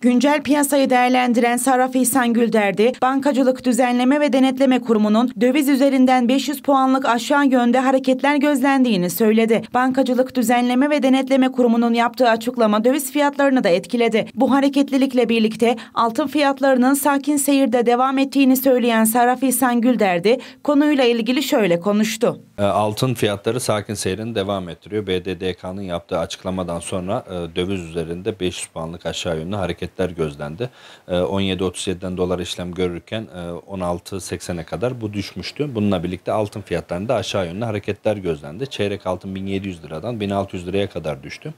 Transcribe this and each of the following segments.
Güncel piyasayı değerlendiren Sarraf İhsan Gülderdi, Bankacılık Düzenleme ve Denetleme Kurumu'nun döviz üzerinden 500 puanlık aşağı yönde hareketler gözlendiğini söyledi. Bankacılık Düzenleme ve Denetleme Kurumu'nun yaptığı açıklama döviz fiyatlarını da etkiledi. Bu hareketlilikle birlikte altın fiyatlarının sakin seyirde devam ettiğini söyleyen Sarraf İhsan Gülderdi, konuyla ilgili şöyle konuştu. Ee, altın fiyatları sakin seyrini devam ettiriyor. BDDK'nın yaptığı açıklamadan sonra e, döviz üzerinde 500 puanlık aşağı yönlü hareket hareketler gözlendi. 17.37'den ee, dolar işlem görürken 16.80'e e kadar bu düşmüştü. Bununla birlikte altın fiyatlarında aşağı yönlü hareketler gözlendi. Çeyrek altın 1700 liradan 1600 liraya kadar düştü.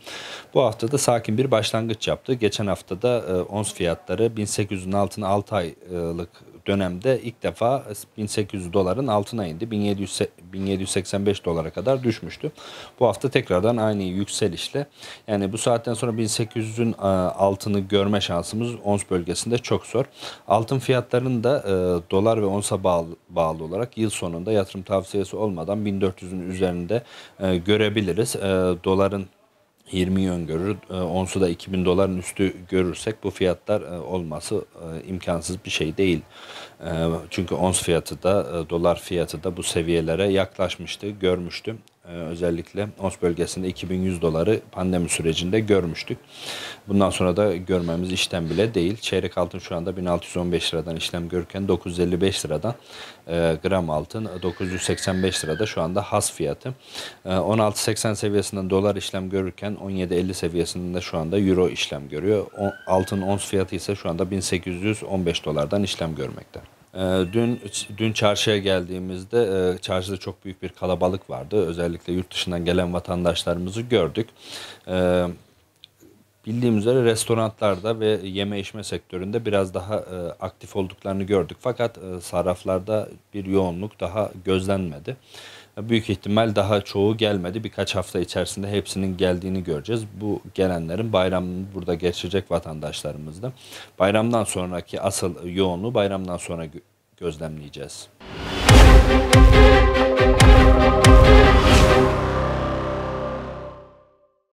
Bu hafta da sakin bir başlangıç yaptı. Geçen haftada e, ons fiyatları 1800'ün altına 6 aylık dönemde ilk defa 1800 doların altına indi. 1700, 1785 dolara kadar düşmüştü. Bu hafta tekrardan aynı yükselişle yani bu saatten sonra 1800'ün e, altını görme şansımız ons bölgesinde çok zor. Altın fiyatlarının da e, dolar ve onsa bağlı, bağlı olarak yıl sonunda yatırım tavsiyesi olmadan 1400'ün üzerinde e, görebiliriz. doların 20'yi öngörür. Ee, onsu da 2000 doların üstü görürsek bu fiyatlar e, olması e, imkansız bir şey değil. E, çünkü ons fiyatı da dolar fiyatı da bu seviyelere yaklaşmıştı, görmüştüm. Ee, özellikle ONS bölgesinde 2100 doları pandemi sürecinde görmüştük. Bundan sonra da görmemiz işten bile değil. Çeyrek altın şu anda 1615 liradan işlem görürken 955 liradan e, gram altın 985 lirada şu anda has fiyatı. E, 16.80 seviyesinden dolar işlem görürken 17.50 seviyesinde şu anda euro işlem görüyor. O, altın ons fiyatı ise şu anda 1815 dolardan işlem görmekte. Ee, dün dün çarşıya geldiğimizde e, çarşıda çok büyük bir kalabalık vardı. Özellikle yurt dışından gelen vatandaşlarımızı gördük. Ee, bildiğim üzere restoranlarda ve yeme içme sektöründe biraz daha e, aktif olduklarını gördük. Fakat e, sarraflarda bir yoğunluk daha gözlenmedi. Büyük ihtimal daha çoğu gelmedi. Birkaç hafta içerisinde hepsinin geldiğini göreceğiz. Bu gelenlerin bayramını burada geçirecek vatandaşlarımızda. Bayramdan sonraki asıl yoğunluğu bayramdan sonra gözlemleyeceğiz. Müzik